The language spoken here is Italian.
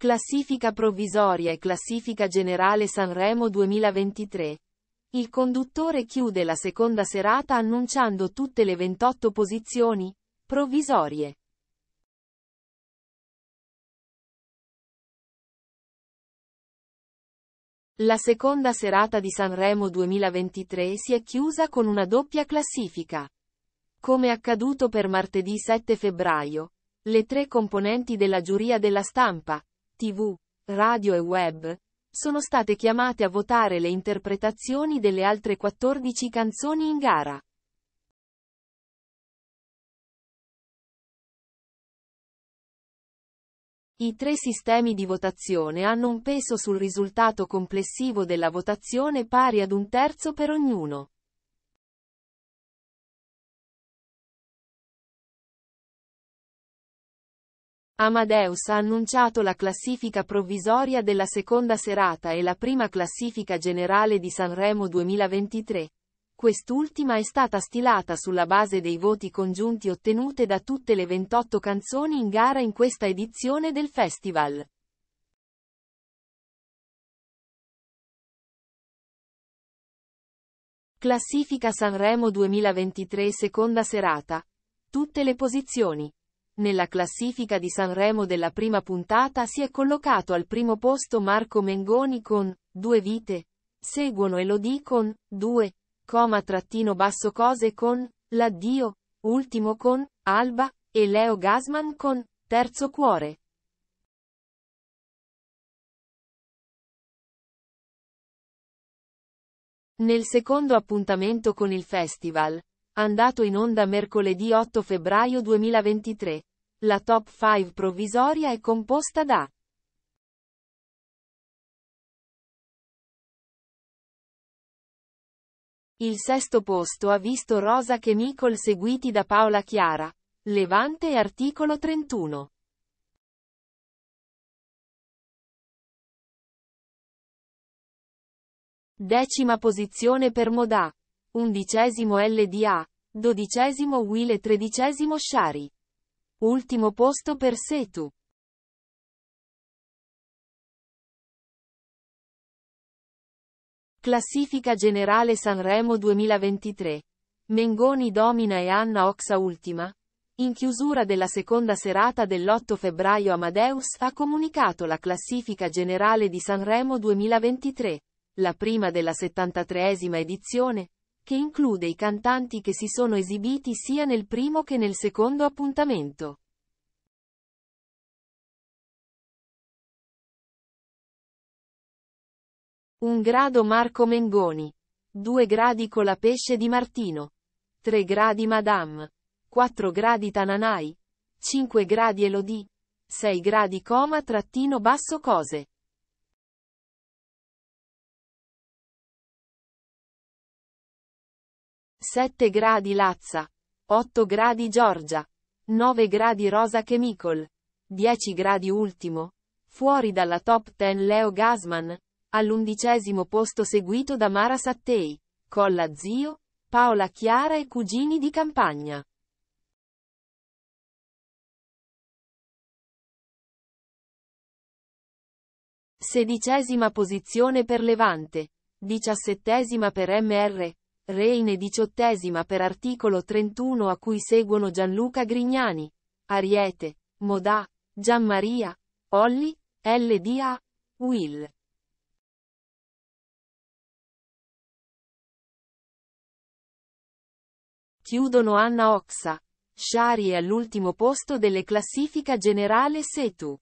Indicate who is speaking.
Speaker 1: Classifica provvisoria e classifica generale Sanremo 2023. Il conduttore chiude la seconda serata annunciando tutte le 28 posizioni
Speaker 2: provvisorie. La seconda serata di Sanremo
Speaker 1: 2023 si è chiusa con una doppia classifica. Come accaduto per martedì 7 febbraio, le tre componenti della giuria della stampa, TV, radio e web, sono state chiamate a votare le interpretazioni
Speaker 2: delle altre 14 canzoni in gara. I tre sistemi
Speaker 1: di votazione hanno un peso sul risultato complessivo della votazione pari ad un
Speaker 2: terzo per ognuno. Amadeus ha annunciato la
Speaker 1: classifica provvisoria della seconda serata e la prima classifica generale di Sanremo 2023. Quest'ultima è stata stilata sulla base dei voti congiunti
Speaker 2: ottenute da tutte le 28 canzoni in gara in questa edizione del festival. Classifica Sanremo 2023 seconda serata.
Speaker 1: Tutte le posizioni. Nella classifica di Sanremo della prima puntata si è collocato al primo posto Marco Mengoni con Due vite. Seguono Elodie con Due. coma trattino basso cose con L'addio, ultimo con
Speaker 2: Alba e Leo Gasman con Terzo cuore. Nel secondo appuntamento con il festival, andato in onda mercoledì 8 febbraio 2023, la top 5 provvisoria è composta da Il sesto posto ha visto Rosa Chemical seguiti da Paola Chiara, Levante e articolo 31. Decima posizione per Modà. Undicesimo LDA, dodicesimo Will e tredicesimo Shari. Ultimo posto per Setu. Classifica
Speaker 1: generale Sanremo 2023. Mengoni domina e Anna Oxa ultima. In chiusura della seconda serata dell'8 febbraio Amadeus ha comunicato la classifica generale di Sanremo 2023, la prima della 73esima edizione, che include i cantanti che si sono esibiti sia nel primo che nel
Speaker 2: secondo appuntamento. Un grado Marco Mengoni.
Speaker 1: 2 gradi Colapesce di Martino. 3 gradi Madame. 4 gradi Tananai. 5 gradi Elodie. 6 gradi Coma trattino
Speaker 2: basso cose. 7 gradi Lazza, 8 gradi
Speaker 1: Giorgia, 9 gradi Rosa Chemical, 10 gradi ultimo, fuori dalla top 10 Leo Gasman, all'undicesimo posto seguito da Mara Sattei,
Speaker 2: Colla Zio, Paola Chiara e Cugini di Campagna. Sedicesima posizione per Levante, diciassettesima
Speaker 1: per MR, Reine diciottesima per articolo 31 a cui seguono Gianluca Grignani, Ariete, Modà, Gianmaria, Olli,
Speaker 2: LDA, Will. Chiudono Anna Oxa, Shari è all'ultimo posto delle classifica generale Setu.